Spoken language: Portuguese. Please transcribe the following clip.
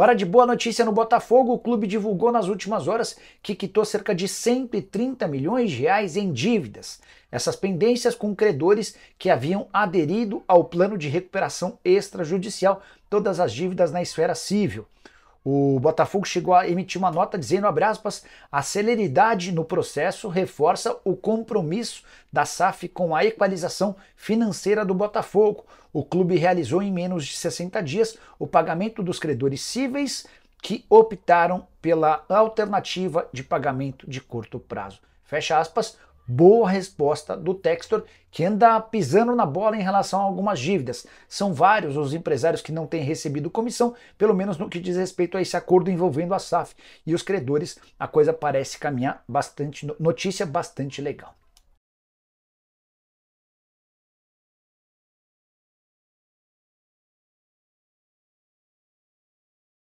Hora de boa notícia no Botafogo, o clube divulgou nas últimas horas que quitou cerca de 130 milhões de reais em dívidas. Essas pendências com credores que haviam aderido ao plano de recuperação extrajudicial, todas as dívidas na esfera civil. O Botafogo chegou a emitir uma nota dizendo, abre aspas, a celeridade no processo reforça o compromisso da SAF com a equalização financeira do Botafogo. O clube realizou em menos de 60 dias o pagamento dos credores cíveis que optaram pela alternativa de pagamento de curto prazo. Fecha aspas, Boa resposta do Textor, que anda pisando na bola em relação a algumas dívidas. São vários os empresários que não têm recebido comissão, pelo menos no que diz respeito a esse acordo envolvendo a SAF. E os credores, a coisa parece caminhar bastante, notícia bastante legal.